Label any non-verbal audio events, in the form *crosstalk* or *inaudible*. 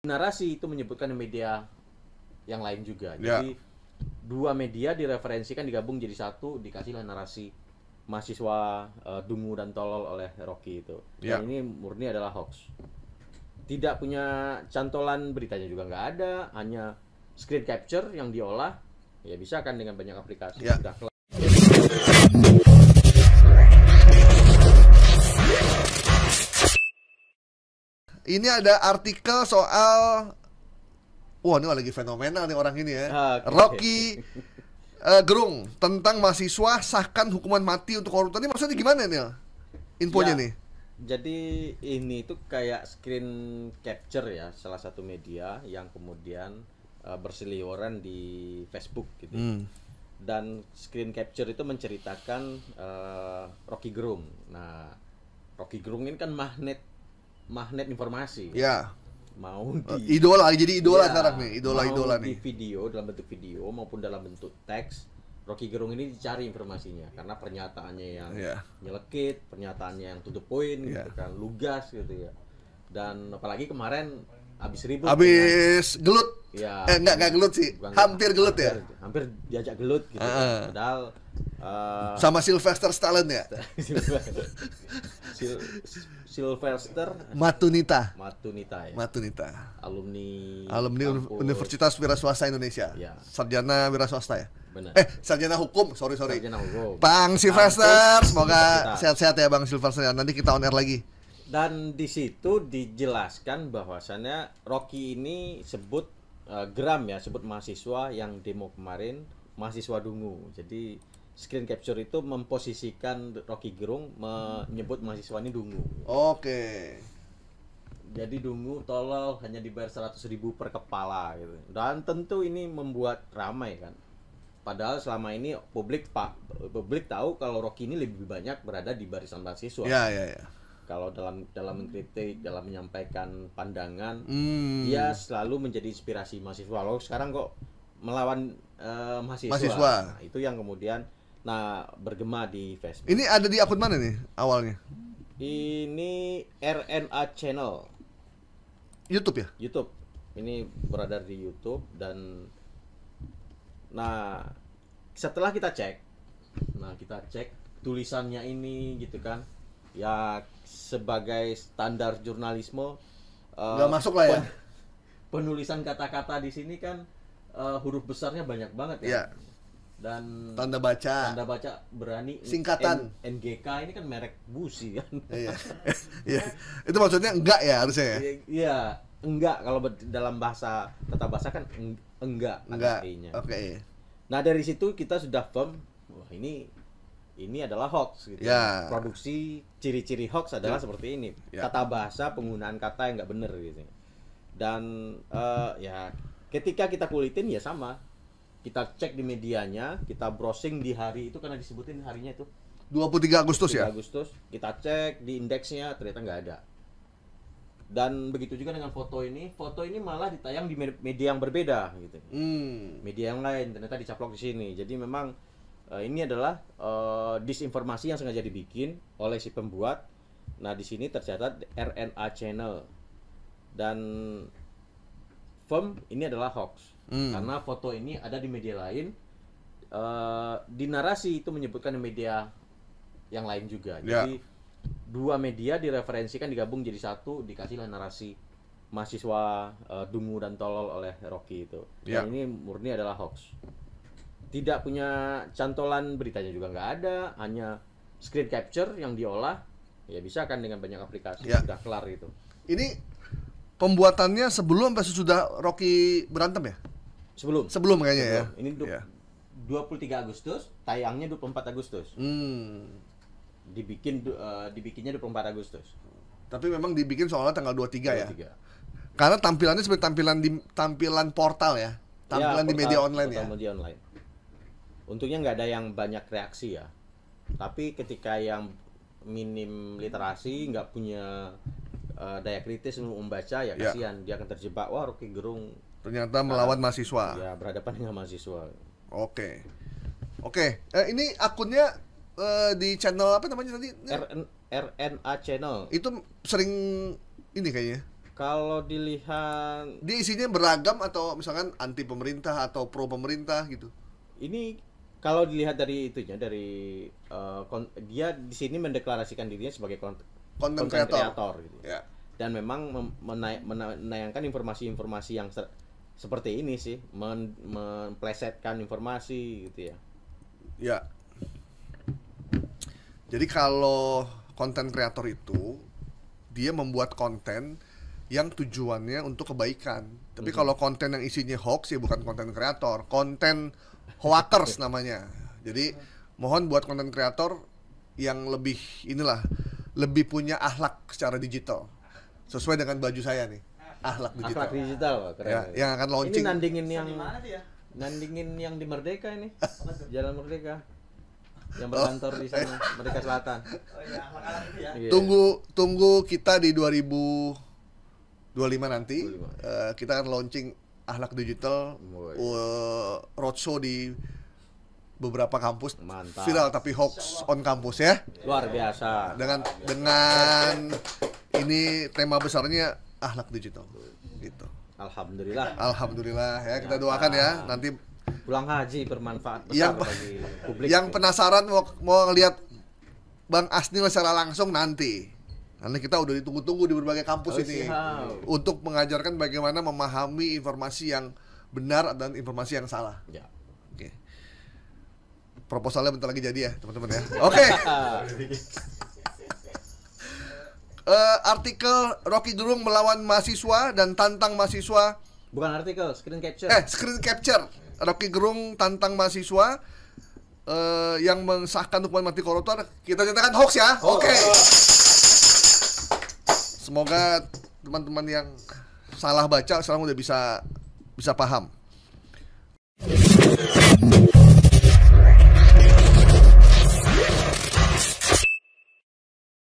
narasi itu menyebutkan media yang lain juga. Yeah. Jadi dua media direferensikan digabung jadi satu dikasihlah narasi mahasiswa uh, dungu dan tolol oleh Rocky itu. Yeah. ini murni adalah hoax. Tidak punya cantolan beritanya juga nggak ada, hanya screen capture yang diolah ya bisa kan dengan banyak aplikasi yeah. sudah kelar. ini ada artikel soal wah ini lagi fenomenal nih orang ini ya. Ah, okay. Rocky uh, Gerung tentang mahasiswa sahkan hukuman mati untuk koruptor. Ini maksudnya gimana nih? Infonya ya, nih. Jadi ini tuh kayak screen capture ya, salah satu media yang kemudian uh, berseliweran di Facebook gitu. Hmm. Dan screen capture itu menceritakan uh, Rocky Gerung. Nah, Rocky Gerung ini kan magnet magnet informasi. Ya. Mau eh, di idola jadi idola yeah. sekarang nih, idola mau idola di nih. video dalam bentuk video maupun dalam bentuk teks Rocky Gerung ini dicari informasinya karena pernyataannya yang yeah. nyelekit, pernyataannya yang tutup poin yeah. gitu kan, lugas gitu ya. Dan apalagi kemarin habis ribut. Habis ya kan? gelut. Ya, eh, enggak enggak gelut sih. Bukan hampir gelut ya? hampir, ya. Hampir diajak gelut gitu. Uh -uh. Kan. Padahal Eh, sama Sylvester Stallone ya? *laughs* Sylvester. Matunita. Matunita ya. Matunita. Alumni Alumni Kampus. Universitas Wira Swasta Indonesia. Ya. Sarjana Wira Swasta ya. Benar. Eh, sarjana hukum, sorry sorry. Sarjana hukum. Bang Sylvester, semoga sehat-sehat ya Bang Sylvester ya. Nanti kita on air lagi. Dan di situ dijelaskan bahwasannya Rocky ini sebut uh, eh, geram ya, sebut mahasiswa yang demo kemarin mahasiswa dungu. Jadi screen capture itu memposisikan Rocky Gerung menyebut mahasiswa ini dungu. Oke. Jadi dungu tolol hanya dibayar 100 ribu per kepala gitu. Dan tentu ini membuat ramai kan. Padahal selama ini publik pak publik tahu kalau Rocky ini lebih banyak berada di barisan mahasiswa. Iya yeah, iya iya. Kalau dalam dalam mengkritik, dalam menyampaikan pandangan, mm. dia selalu menjadi inspirasi mahasiswa. Lalu sekarang kok melawan uh, mahasiswa. mahasiswa. Nah, itu yang kemudian nah bergema di Facebook. Ini ada di akun mana nih awalnya? Ini RNA Channel. YouTube ya? YouTube. Ini berada di YouTube dan nah setelah kita cek, nah kita cek tulisannya ini gitu kan, ya sebagai standar jurnalisme. Eh, Nggak uh, masuk lah ya. Penulisan kata-kata di sini kan uh, huruf besarnya banyak banget ya. Yeah dan tanda baca tanda baca berani singkatan N NGK ini kan merek busi kan iya. *laughs* iya itu maksudnya enggak ya harusnya ya iya, iya. enggak kalau dalam bahasa kata bahasa kan enggak kan enggak oke okay. Iya. nah dari situ kita sudah firm wah ini ini adalah hoax gitu ya. produksi ciri-ciri hoax adalah yeah. seperti ini yeah. tata bahasa penggunaan kata yang enggak bener gitu dan uh, ya ketika kita kulitin ya sama kita cek di medianya, kita browsing di hari itu karena disebutin harinya itu 23 Agustus 23 ya. Agustus kita cek di indeksnya ternyata nggak ada. Dan begitu juga dengan foto ini, foto ini malah ditayang di media yang berbeda gitu. Hmm. Media yang lain ternyata dicaplok di sini. Jadi memang uh, ini adalah uh, disinformasi yang sengaja dibikin oleh si pembuat. Nah, di sini tercatat RNA channel dan firm ini adalah hoax hmm. karena foto ini ada di media lain uh, di narasi itu menyebutkan media yang lain juga ya. jadi yeah. dua media direferensikan digabung jadi satu dikasihlah narasi mahasiswa uh, dungu dan tolol oleh Rocky itu yeah. ini murni adalah hoax tidak punya cantolan beritanya juga nggak ada hanya screen capture yang diolah ya bisa kan dengan banyak aplikasi yeah. sudah kelar itu ini pembuatannya sebelum sampai sudah Rocky berantem ya Sebelum. Sebelum kayaknya ya. Ini iya. dua puluh tiga Agustus, tayangnya dua puluh empat Agustus. Hmm. Dibikin uh, dibikinnya empat Agustus. Tapi memang dibikin soalnya tanggal 23, tiga ya. Karena tampilannya seperti tampilan di tampilan portal ya. Tampilan ya, portal, di media online ya. media online. Untungnya nggak ada yang banyak reaksi ya. Tapi ketika yang minim literasi, nggak punya uh, daya kritis untuk membaca ya, ya. kasihan ya. dia akan terjebak wah Rocky Gerung ternyata nah, melawan mahasiswa. Ya berhadapan dengan mahasiswa. Oke. Oke, eh, ini akunnya eh, di channel apa namanya tadi? RN, RNA channel. Itu sering ini kayaknya. Kalau dilihat di isinya beragam atau misalkan anti pemerintah atau pro pemerintah gitu. Ini kalau dilihat dari itunya dari uh, dia di sini mendeklarasikan dirinya sebagai konten kreator gitu. Yeah dan memang menayangkan informasi-informasi yang seperti ini sih men memplesetkan informasi gitu ya ya jadi kalau konten kreator itu dia membuat konten yang tujuannya untuk kebaikan tapi mm -hmm. kalau konten yang isinya hoax ya bukan konten kreator konten hoaxers *laughs* namanya jadi mohon buat konten kreator yang lebih inilah lebih punya ahlak secara digital sesuai dengan baju saya nih ahlak digital ahlak digital wah, keren ya, ya. yang akan launching ini nandingin yang nandingin yang di Merdeka ini *laughs* Jalan Merdeka yang berkantor di sana oh. Merdeka Selatan oh iya, ya? iya. tunggu tunggu kita di 2025 nanti 25. Uh, eh, kita akan launching ahlak digital uh, roadshow di beberapa kampus Mantap. viral tapi hoax on kampus ya luar biasa dengan luar biasa. dengan ini tema besarnya ahlak digital gitu. Alhamdulillah. Alhamdulillah ya kita ya. doakan ya nanti pulang haji bermanfaat besar yang, bagi publik. Yang penasaran mau mau ngelihat Bang Asnil secara langsung nanti. Karena kita udah ditunggu-tunggu di berbagai kampus oh, ini siap. untuk mengajarkan bagaimana memahami informasi yang benar dan informasi yang salah. Ya. Oke. Proposalnya bentar lagi jadi ya, teman-teman ya. Oke. Okay. *laughs* uh, artikel Rocky Gerung melawan mahasiswa dan tantang mahasiswa. Bukan artikel, screen capture. Eh, screen capture. Rocky Gerung tantang mahasiswa uh, yang mengesahkan hukuman mati koruptor. Kita nyatakan hoax ya. Oh. Oke. Okay. Semoga teman-teman yang salah baca sekarang udah bisa bisa paham.